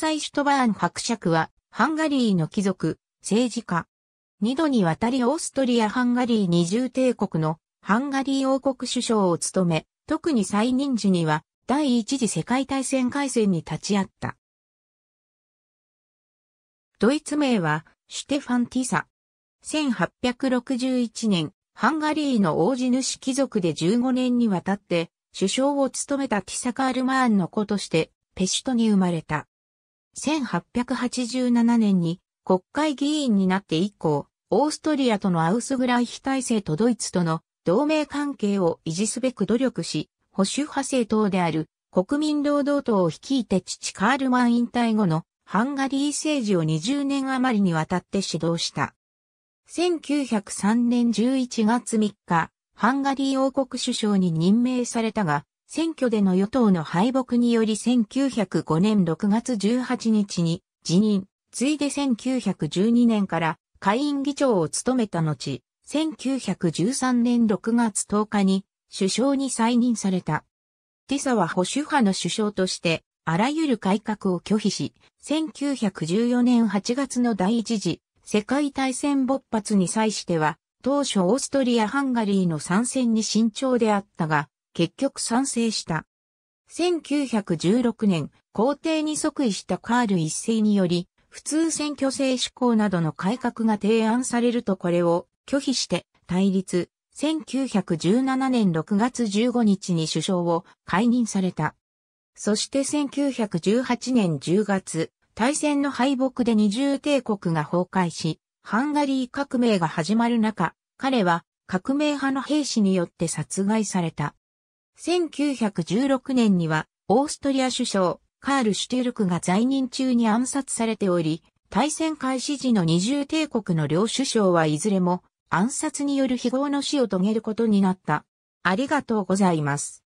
サイ・シュトバーン伯爵は、ハンガリーの貴族、政治家。二度にわたりオーストリア・ハンガリー二重帝国のハンガリー王国首相を務め、特に再任時には第一次世界大戦開戦に立ち会った。ドイツ名はシュテファン・ティサ。1861年、ハンガリーの王子主貴族で15年にわたって首相を務めたティサ・カールマーンの子としてペシュトに生まれた。1887年に国会議員になって以降、オーストリアとのアウスグライヒ体制とドイツとの同盟関係を維持すべく努力し、保守派政党である国民労働党を率いて父カールマン引退後のハンガリー政治を20年余りにわたって指導した。1903年11月3日、ハンガリー王国首相に任命されたが、選挙での与党の敗北により1905年6月18日に辞任、ついで1912年から下院議長を務めた後、1913年6月10日に首相に再任された。ティサは保守派の首相として、あらゆる改革を拒否し、1914年8月の第一次世界大戦勃発に際しては、当初オーストリア・ハンガリーの参戦に慎重であったが、結局賛成した。1916年、皇帝に即位したカール一世により、普通選挙制施行などの改革が提案されるとこれを拒否して対立、1917年6月15日に首相を解任された。そして1918年10月、大戦の敗北で二重帝国が崩壊し、ハンガリー革命が始まる中、彼は革命派の兵士によって殺害された。1916年には、オーストリア首相、カール・シュティルクが在任中に暗殺されており、対戦開始時の二重帝国の両首相はいずれも暗殺による非業の死を遂げることになった。ありがとうございます。